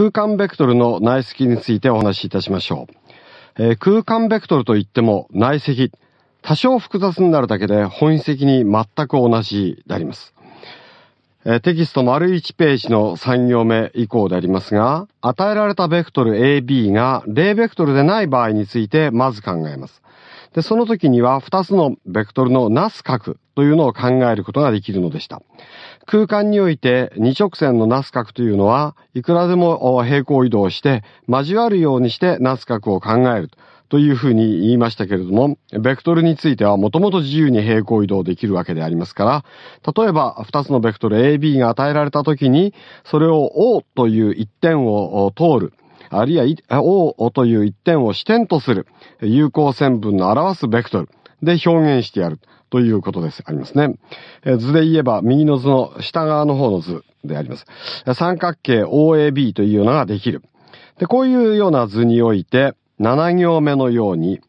空間ベクトルの内積についてお話しいたしましょう。えー、空間ベクトルといっても内積、多少複雑になるだけで本質的に全く同じであります。えー、テキスト丸1ページの3行目以降でありますが、与えられたベクトル AB が0ベクトルでない場合についてまず考えます。で、その時には2つのベクトルのなす角というのを考えることができるのでした。空間において二直線のナス角というのは、いくらでも平行移動して交わるようにしてナス角を考えるというふうに言いましたけれども、ベクトルについてはもともと自由に平行移動できるわけでありますから、例えば二つのベクトル AB が与えられた時に、それを O という一点を通る。あるいは O という一点を視点とする有効線分の表すベクトルで表現してやる。ということです。ありますね。え図で言えば、右の図の下側の方の図であります。三角形 OAB というのができる。で、こういうような図において、7行目のように、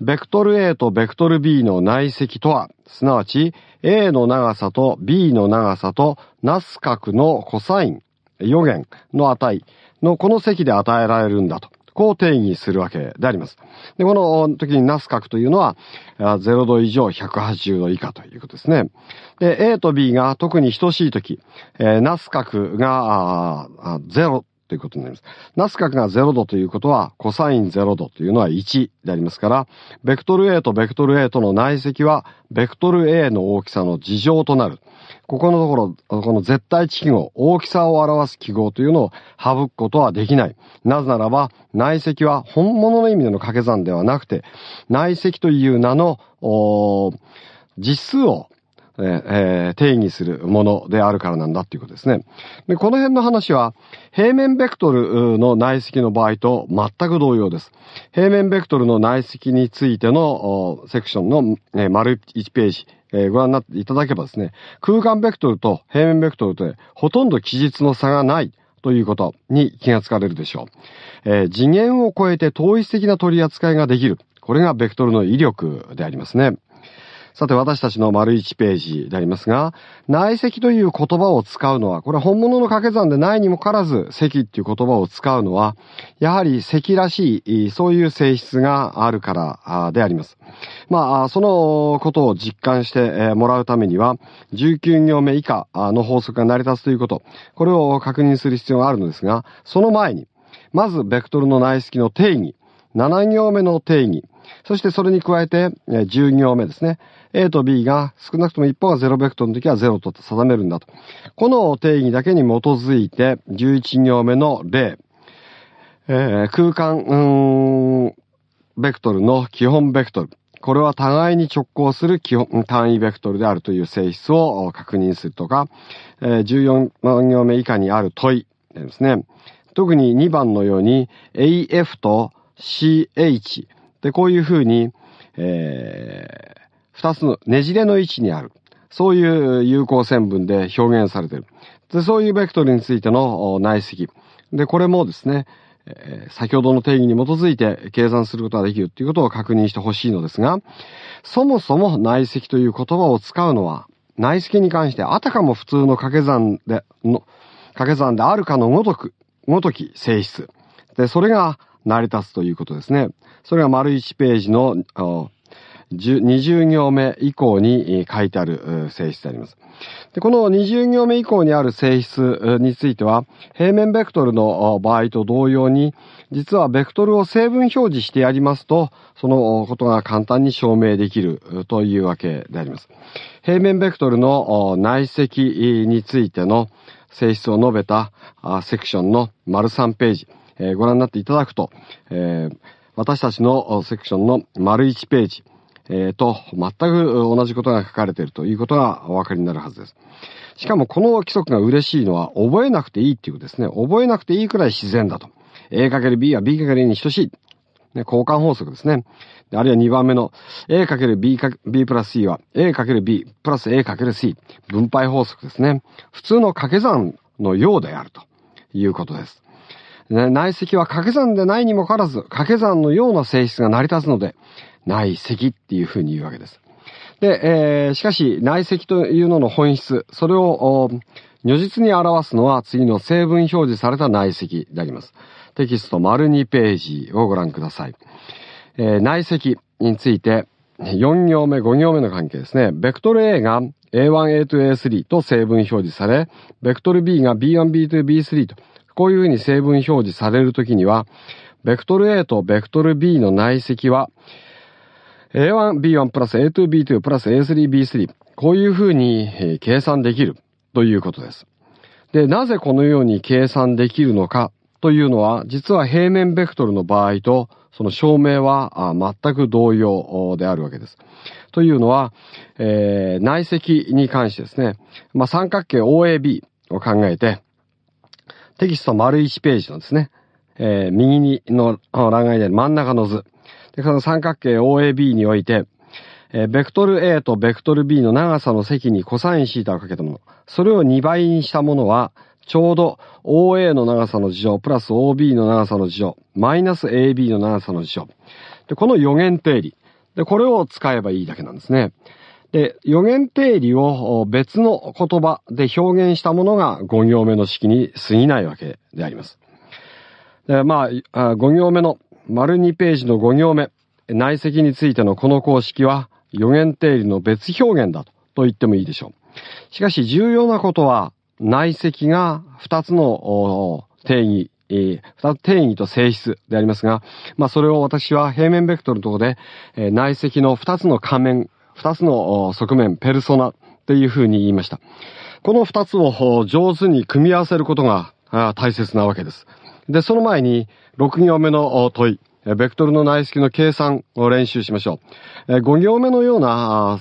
ベクトル A とベクトル B の内積とは、すなわち A の長さと B の長さとナス角のコサイン、予言の値のこの積で与えられるんだと。こう定義するわけであります。で、この時にナス角というのは、0度以上180度以下ということですね。で、A と B が特に等しい時、えー、ナス角が0、ということになります。ナス角が0度ということは、コサイン0度というのは1でありますから、ベクトル A とベクトル A との内積は、ベクトル A の大きさの事乗となる。ここのところ、この絶対値記号、大きさを表す記号というのを省くことはできない。なぜならば、内積は本物の意味での掛け算ではなくて、内積という名の、実数を、えー、定義するものであるからなんだということですね。で、この辺の話は、平面ベクトルの内積の場合と全く同様です。平面ベクトルの内積についてのセクションの、えー、丸1ページえー、ご覧になっていただけばですね、空間ベクトルと平面ベクトルでほとんど記述の差がない。ということに気がつかれるでしょう。えー、次元を超えて統一的な取り扱いができる。これがベクトルの威力でありますね。さて私たちの丸1ページでありますが、内積という言葉を使うのは、これ本物の掛け算でないにもかからず、積っていう言葉を使うのは、やはり積らしい、そういう性質があるからであります。まあ、そのことを実感してもらうためには、19行目以下の法則が成り立つということ、これを確認する必要があるのですが、その前に、まず、ベクトルの内積の定義、7行目の定義、そしてそれに加えて、10行目ですね。A と B が少なくとも一方が0ベクトルの時は0と定めるんだと。この定義だけに基づいて、11行目の例、えー、空間、ベクトルの基本ベクトル。これは互いに直行する基本単位ベクトルであるという性質を確認するとか、14行目以下にある問いですね。特に2番のように AF と CH でこういうふうに、えー二つのねじれの位置にある。そういう有効線分で表現されている。で、そういうベクトルについての内積。で、これもですね、え先ほどの定義に基づいて計算することができるということを確認してほしいのですが、そもそも内積という言葉を使うのは、内積に関してあたかも普通の掛け算で、の、掛け算であるかのごとく、ごとき性質。で、それが成り立つということですね。それが丸一ページの20行目以降に書いてある性質であります。でこの20行目以降にある性質については、平面ベクトルの場合と同様に、実はベクトルを成分表示してやりますと、そのことが簡単に証明できるというわけであります。平面ベクトルの内積についての性質を述べたセクションの丸3ページ、えご覧になっていただくと、え私たちのセクションの丸1ページ、えー、と、全く同じことが書かれているということがお分かりになるはずです。しかもこの規則が嬉しいのは、覚えなくていいっていうことですね。覚えなくていいくらい自然だと。A×B は B×A に等しい。ね、交換法則ですね。あるいは2番目の A×B、B プラス C は A×B プラス A×C 分配法則ですね。普通の掛け算のようであるということです。ね、内積は掛け算でないにもかかわらず、掛け算のような性質が成り立つので、内積っていうふうに言うわけです。で、えー、しかし、内積というのの本質、それを、如実に表すのは次の成分表示された内積であります。テキスト丸2ページをご覧ください。えー、内積について、4行目、5行目の関係ですね。ベクトル A が A1、A2、A3 と成分表示され、ベクトル B が B1、B2、B3 とこういうふうに成分表示されるときには、ベクトル A とベクトル B の内積は、A1、B1 プラス A2、B2 プラス A3、B3。こういうふうに計算できるということです。で、なぜこのように計算できるのかというのは、実は平面ベクトルの場合と、その証明は全く同様であるわけです。というのは、えー、内積に関してですね、まあ、三角形 OAB を考えて、テキスト丸1ページのですね、えー、右にの欄外で真ん中の図。で、この三角形 OAB において、えー、ベクトル A とベクトル B の長さの積にコサインシータをかけたもの。それを2倍にしたものは、ちょうど OA の長さの事乗、プラス OB の長さの事乗、マイナス AB の長さの事乗。で、この予言定理。で、これを使えばいいだけなんですね。で、予言定理を別の言葉で表現したものが5行目の式に過ぎないわけであります。で、まあ、5行目の丸2ページの5行目、内積についてのこの公式は予言定理の別表現だと言ってもいいでしょう。しかし重要なことは内積が2つの定義、定義と性質でありますが、まあそれを私は平面ベクトルのところで、内積の2つの仮面二つの側面、ペルソナっていうふうに言いました。この二つを上手に組み合わせることが大切なわけです。で、その前に六行目の問い、ベクトルの内積の計算を練習しましょう。五行目のような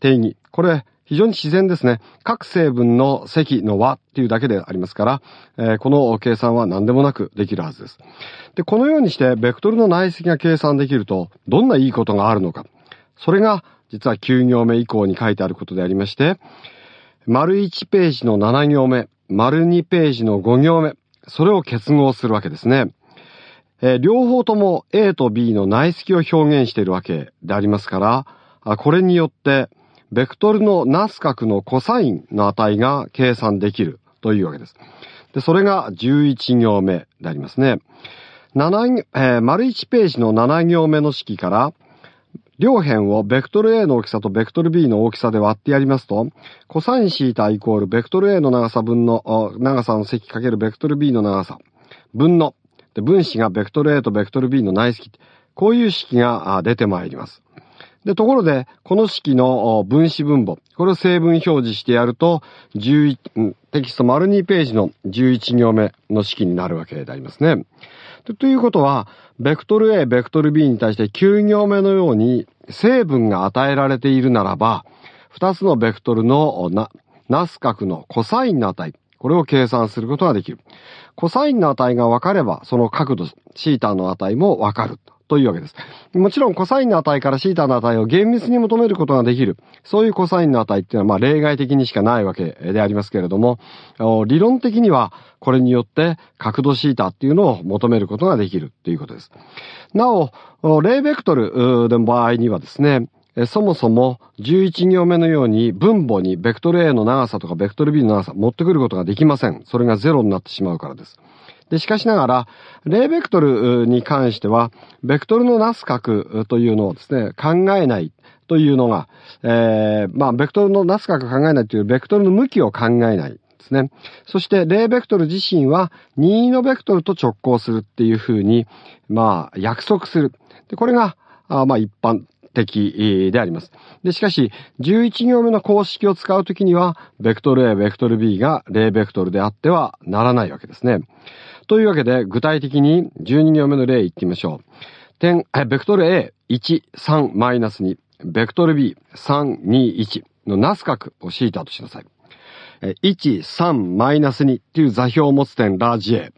定義。これ、非常に自然ですね。各成分の積の和っていうだけでありますから、えー、この計算は何でもなくできるはずです。で、このようにしてベクトルの内積が計算できると、どんないいことがあるのか。それが実は9行目以降に書いてあることでありまして、丸1ページの7行目、丸2ページの5行目、それを結合するわけですね。えー、両方とも A と B の内隙を表現しているわけでありますから、これによって、ベクトルのナス角のコサインの値が計算できるというわけです。で、それが11行目でありますね。7、えー、丸1ページの7行目の式から、両辺をベクトル A の大きさとベクトル B の大きさで割ってやりますと、コサインシータイコールベクトル A の長さ分の、長さの積かけるベクトル B の長さ分の、で分子がベクトル A とベクトル B の内積。こういう式が出てまいります。で、ところで、この式の分子分母、これを成分表示してやると、11テキスト丸2ページの11行目の式になるわけでありますね。ということは、ベクトル A、ベクトル B に対して9行目のように成分が与えられているならば、2つのベクトルのな、ナス角のコサインの値、これを計算することができる。コサインの値が分かれば、その角度、ーーの値も分かる。というわけです。もちろん、コサインの値からシータの値を厳密に求めることができる。そういうコサインの値っていうのは、まあ、例外的にしかないわけでありますけれども、理論的には、これによって角度シータっていうのを求めることができるっていうことです。なお、例ベクトルの場合にはですね、そもそも11行目のように分母にベクトル A の長さとかベクトル B の長さ持ってくることができません。それが0になってしまうからです。で、しかしながら、例ベクトルに関しては、ベクトルのなす角というのをですね、考えないというのが、えー、まあ、ベクトルのなす角考えないという、ベクトルの向きを考えない。ですね。そして、例ベクトル自身は任意のベクトルと直行するっていうふうに、まあ、約束する。で、これが、あまあ、一般的であります。で、しかし、11行目の公式を使うときには、ベクトル A、ベクトル B が0ベクトルであってはならないわけですね。というわけで、具体的に12行目の例いってみましょう。点、ベクトル A、1、3、マイナス2。ベクトル B、3、2、1のナス角をシータとしなさい。1、3、マイナス2という座標を持つ点、ラージ A。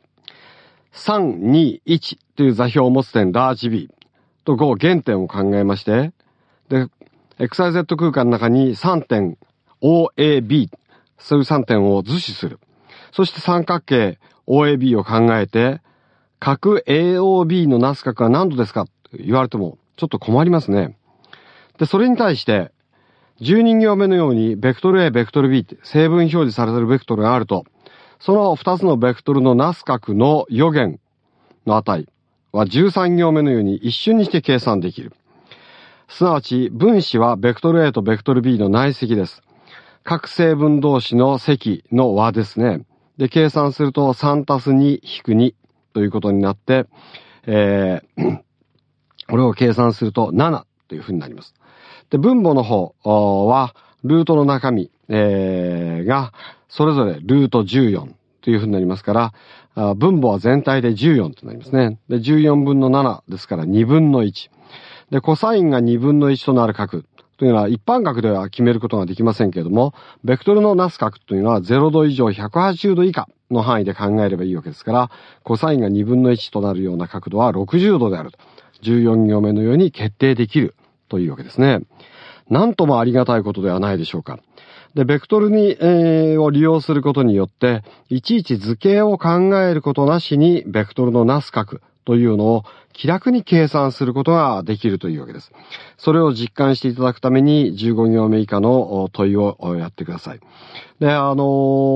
3、2、1という座標を持つ点、ラージ B。と5原点を考えまして、で、XYZ 空間の中に3点 OAB、そういう3点を図示する。そして三角形 OAB を考えて、角 AOB のなす角は何度ですかと言われてもちょっと困りますね。で、それに対して、1人行目のように、ベクトル A、ベクトル B って成分表示されてるベクトルがあると、その2つのベクトルのなす角の予言の値、は13行目のように一瞬にして計算できる。すなわち、分子はベクトル A とベクトル B の内積です。各成分同士の積の和ですね。で、計算すると3たす2引く2ということになって、えー、これを計算すると7というふうになります。で、分母の方は、ルートの中身、えー、が、それぞれルート14というふうになりますから、分母は全体で14となりますね。で、14分の7ですから2分の1。で、コサインが2分の1となる角というのは一般角では決めることができませんけれども、ベクトルのなす角というのは0度以上180度以下の範囲で考えればいいわけですから、コサインが2分の1となるような角度は60度であると。14行目のように決定できるというわけですね。なんともありがたいことではないでしょうか。で、ベクトルに、えー、を利用することによって、いちいち図形を考えることなしに、ベクトルのなす角というのを気楽に計算することができるというわけです。それを実感していただくために15行目以下の問いをやってください。で、あのー、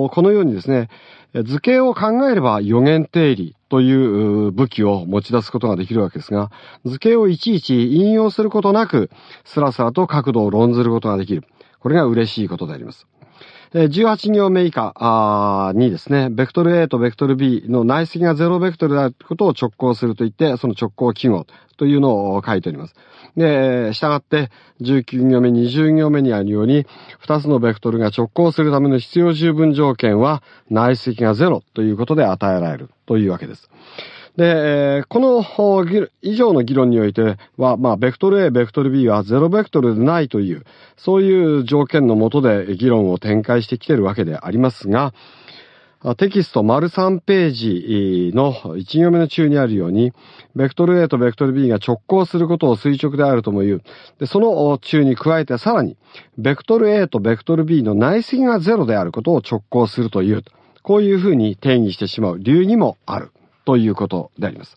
このようにですね、図形を考えれば予言定理という武器を持ち出すことができるわけですが、図形をいちいち引用することなく、スラスラと角度を論ずることができる。これが嬉しいことであります。18行目以下にですね、ベクトル A とベクトル B の内積が0ベクトルであることを直行すると言って、その直行記号というのを書いております。で、従って19行目、20行目にあるように、2つのベクトルが直行するための必要十分条件は内積が0ということで与えられるというわけです。で、えー、この以上の議論においては、まあ、ベクトル A、ベクトル B はゼロベクトルでないという、そういう条件のもとで議論を展開してきているわけでありますが、テキスト丸3ページの1行目の中にあるように、ベクトル A とベクトル B が直行することを垂直であるとも言う。で、その中に加えてさらに、ベクトル A とベクトル B の内積がゼロであることを直行するという。こういうふうに定義してしまう理由にもある。ということであります。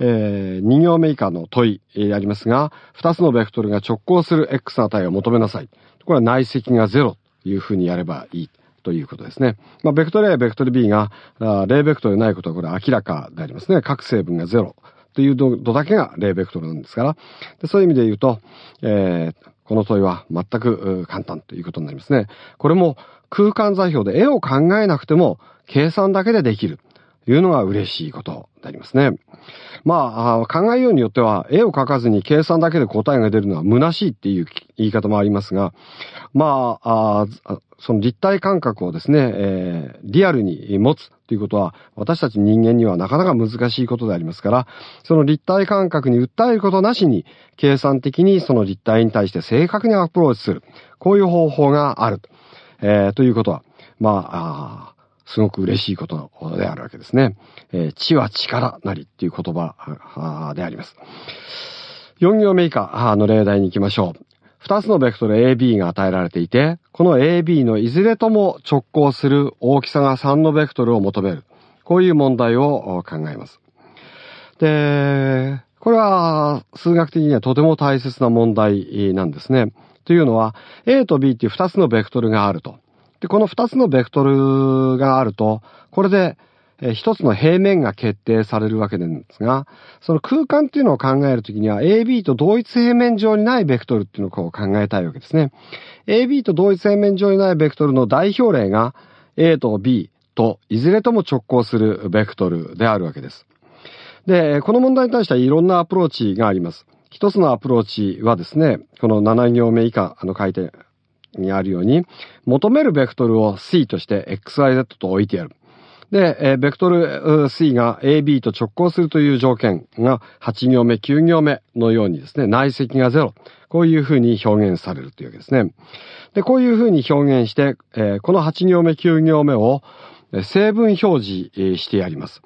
えー、形メーカーの問い、えー、ありますが、2つのベクトルが直行する X の値を求めなさい。これは内積が0というふうにやればいいということですね。まあ、ベクトル A、ベクトル B が0ベクトルでないことはこれ明らかでありますね。各成分が0という度だけが0ベクトルなんですから。でそういう意味で言うと、えー、この問いは全く簡単ということになりますね。これも空間座標で絵を考えなくても計算だけでできる。いうのが嬉しいことになりますね。まあ、考えようによっては、絵を描かずに計算だけで答えが出るのは虚しいっていう言い方もありますが、まあ、あその立体感覚をですね、えー、リアルに持つということは、私たち人間にはなかなか難しいことでありますから、その立体感覚に訴えることなしに、計算的にその立体に対して正確にアプローチする。こういう方法がある。えー、ということは、まあ、あすごく嬉しいことであるわけですね。えー、知は力なりっていう言葉であります。4行目以下の例題に行きましょう。2つのベクトル AB が与えられていて、この AB のいずれとも直行する大きさが3のベクトルを求める。こういう問題を考えます。で、これは数学的にはとても大切な問題なんですね。というのは、A と B っていう2つのベクトルがあると。で、この二つのベクトルがあると、これで、えつの平面が決定されるわけなんですが、その空間っていうのを考えるときには AB と同一平面上にないベクトルっていうのをこう考えたいわけですね。AB と同一平面上にないベクトルの代表例が A と B といずれとも直行するベクトルであるわけです。で、この問題に対してはいろんなアプローチがあります。一つのアプローチはですね、この7行目以下の書いてにあるように、求めるベクトルを C として XYZ と置いてやる。で、えベクトル C が AB と直行するという条件が8行目、9行目のようにですね、内積が0。こういうふうに表現されるというわけですね。で、こういうふうに表現して、えこの8行目、9行目を成分表示してやります。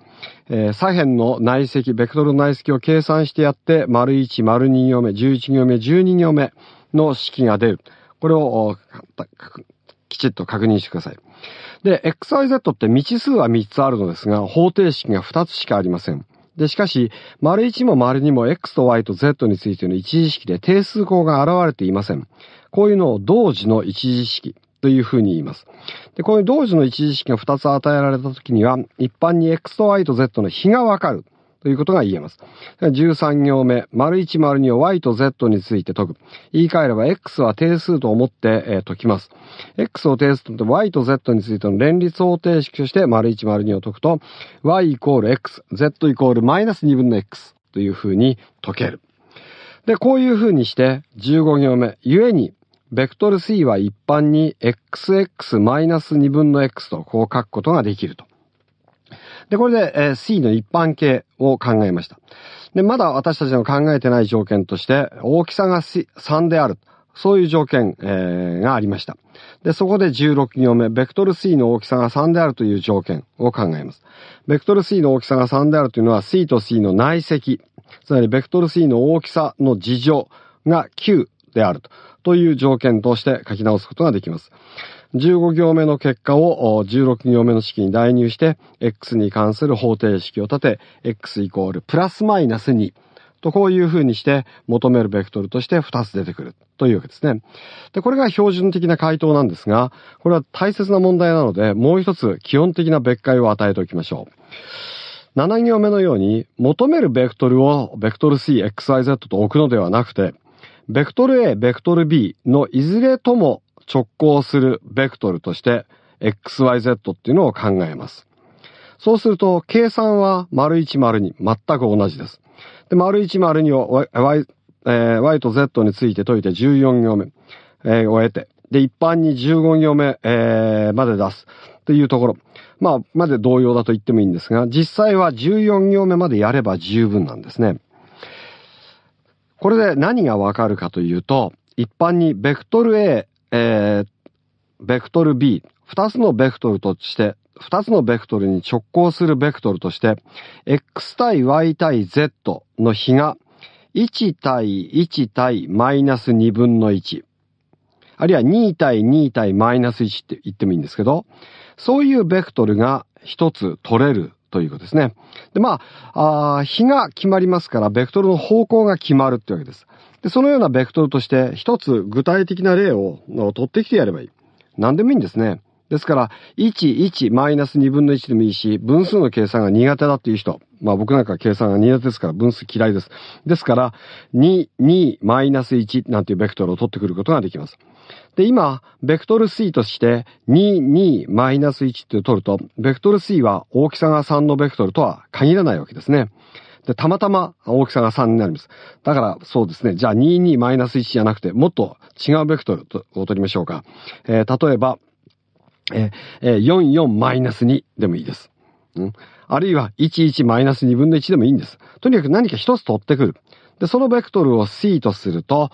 え左辺の内積、ベクトル内積を計算してやって、丸1、丸2行目、11行目、12行目の式が出る。これをきちっと確認してください。で、XYZ って未知数は3つあるのですが、方程式が2つしかありません。で、しかし、丸1も丸2も x と y と z についての一時式で定数項が現れていません。こういうのを同時の一時式というふうに言います。で、こういう同時の一時式が2つ与えられた時には、一般に x と y と z の比がわかる。ということが言えます。13行目、丸1丸2を y と z について解く。言い換えれば x は定数と思って、解きます。x を定数と思って y と z についての連立方程式として丸1丸2を解くと、y イコール x、z イコールマイナス2分の x というふうに解ける。で、こういうふうにして、15行目、ゆえに、ベクトル c は一般に xx-2 分の x とこう書くことができると。で、これで、えー、C の一般形を考えました。で、まだ私たちの考えてない条件として、大きさが3である。そういう条件、えー、がありました。で、そこで16行目、ベクトル C の大きさが3であるという条件を考えます。ベクトル C の大きさが3であるというのは C と C の内積、つまりベクトル C の大きさの事情が9であると。という条件として書き直すことができます。15行目の結果を16行目の式に代入して、x に関する方程式を立て、x イコールプラスマイナス2。と、こういう風にして、求めるベクトルとして2つ出てくるというわけですね。で、これが標準的な回答なんですが、これは大切な問題なので、もう一つ基本的な別解を与えておきましょう。7行目のように、求めるベクトルをベクトル C、XYZ と置くのではなくて、ベクトル A、ベクトル B のいずれとも直行するベクトルとして XYZ っていうのを考えます。そうすると、計算は丸一丸2、全く同じです。で、丸一丸2を y, えー、y と z について解いて14行目、えー、を得て、で、一般に15行目、えー、まで出すというところ。まあ、まで同様だと言ってもいいんですが、実際は14行目までやれば十分なんですね。これで何がわかるかというと、一般にベクトル A、えー、ベクトル B、二つのベクトルとして、二つのベクトルに直行するベクトルとして、x 対 y 対 z の比が1対1対マイナス2分の1。あるいは2対2対マイナス1って言ってもいいんですけど、そういうベクトルが一つ取れるということですね。で、まあ、あ日が決まりますから、ベクトルの方向が決まるってわけです。で、そのようなベクトルとして、一つ具体的な例を取ってきてやればいい。何でもいいんですね。ですから、1、1、マイナス2分の1でもいいし、分数の計算が苦手だっていう人。まあ僕なんか計算が苦手ですから分数嫌いです。ですから、2、2、マイナス1なんていうベクトルを取ってくることができます。で、今、ベクトル C として22-1って取ると、ベクトル C は大きさが3のベクトルとは限らないわけですね。で、たまたま大きさが3になります。だから、そうですね。じゃあ22-1じゃなくて、もっと違うベクトルを取りましょうか。えー、例えば、えー、44-2でもいいです。うん、あるいは11-2分の1でもいいんです。とにかく何か一つ取ってくる。で、そのベクトルを C とすると、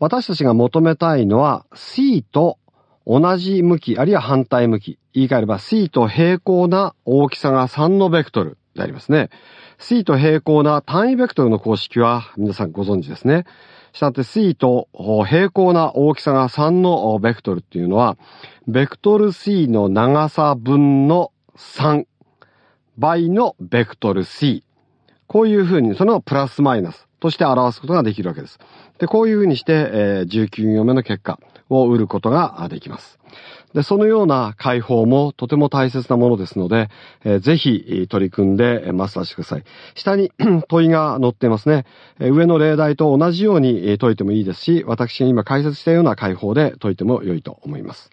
私たちが求めたいのは C と同じ向き、あるいは反対向き。言い換えれば C と平行な大きさが3のベクトルでありますね。C と平行な単位ベクトルの公式は皆さんご存知ですね。したって C と平行な大きさが3のベクトルっていうのは、ベクトル C の長さ分の3倍のベクトル C。こういうふうに、そのプラスマイナスとして表すことができるわけです。で、こういうふうにして、えー、19行目の結果を売ることができます。で、そのような解放もとても大切なものですので、えー、ぜひ取り組んでマスターしてください。下に 問いが載っていますね。上の例題と同じように解いてもいいですし、私が今解説したような解放で解いても良いと思います。